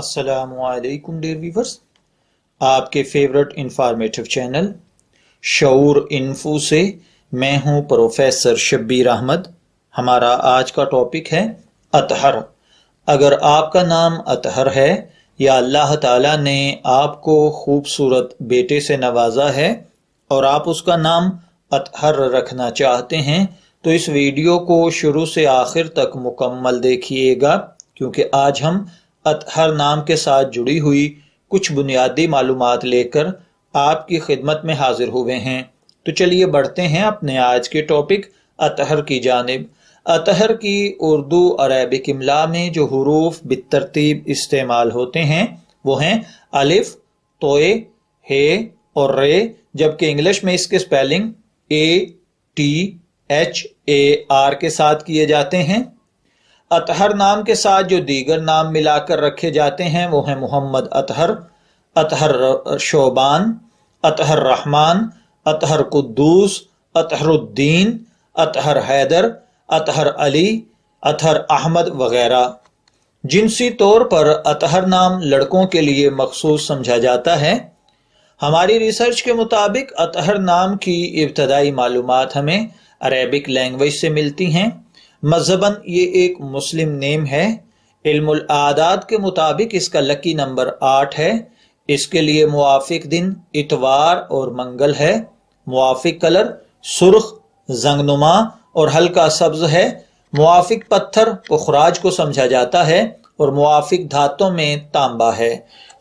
असलकुम dear viewers आपके favourite informative channel sure info से मैं हूं प्रोफेसर शब्बीर अहमद हमारा आज का टॉपिक है अतहर अगर आपका नाम अतहर है या अल्लाह ताला ने आपको खूबसूरत बेटे से नवाजा है और आप उसका नाम अतहर रखना चाहते हैं तो इस वीडियो को शुरू से आखिर तक मुकम्मल देखिएगा क्योंकि आज हम हर नाम के साथ जुड़ी हुई कुछ बुनियादी मालूम लेकर आपकी खिदमत में हाजिर हुए हैं तो चलिए बढ़ते हैं अपने आज के टॉपिक अतहर की जानब अतहर की उर्दू अरबिक इमला में जो हरूफ बितरतीब इस्तेमाल होते हैं वो हैं अलिफ तोए हे और रे जबकि इंग्लिश में इसके spelling A T H A R के साथ किए जाते हैं अतहर नाम के साथ जो दीगर नाम मिलाकर रखे जाते हैं वो हैं मोहम्मद अतहर अतहर शोबान अतहर रहमान अतहर कुद्दूस अतहरुद्दीन अतहर हैदर अतहर अली अतहर अहमद वगैरह जिनसी तौर पर अतहर नाम लड़कों के लिए मखसूस समझा जाता है हमारी रिसर्च के मुताबिक अतहर नाम की इब्तदाई मालूम हमें अरेबिक लैंग्वेज से मिलती हैं मजहबन ये एक मुस्लिम नेम है इल्मुल आदाद के मुताबिक इसका लकी नंबर आठ है इसके लिए मुआफिक दिन इतवार और मंगल है मुआफिक कलर सुर्ख जंगनुमा और हल्का सब्ज है मुआफिक पत्थर पुखराज को समझा जाता है और मुआफिक धातों में तांबा है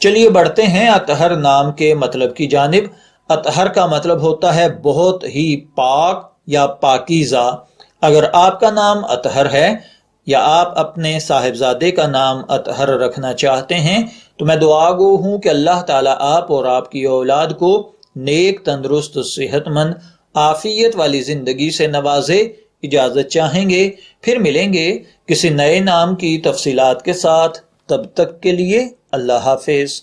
चलिए बढ़ते हैं अतहर नाम के मतलब की जानब अतहर का मतलब होता है बहुत ही पाक या पाकिजा अगर आपका नाम अतहर है या आप अपने साहिबजादे का नाम अतहर रखना चाहते हैं तो मैं दुआ गो कि अल्लाह ताला आप और आपकी औलाद को नेक तंदरुस्त सेहतमंद आफियत वाली ज़िंदगी से नवाजे इजाज़त चाहेंगे फिर मिलेंगे किसी नए नाम की तफसीत के साथ तब तक के लिए अल्लाह हाफिज़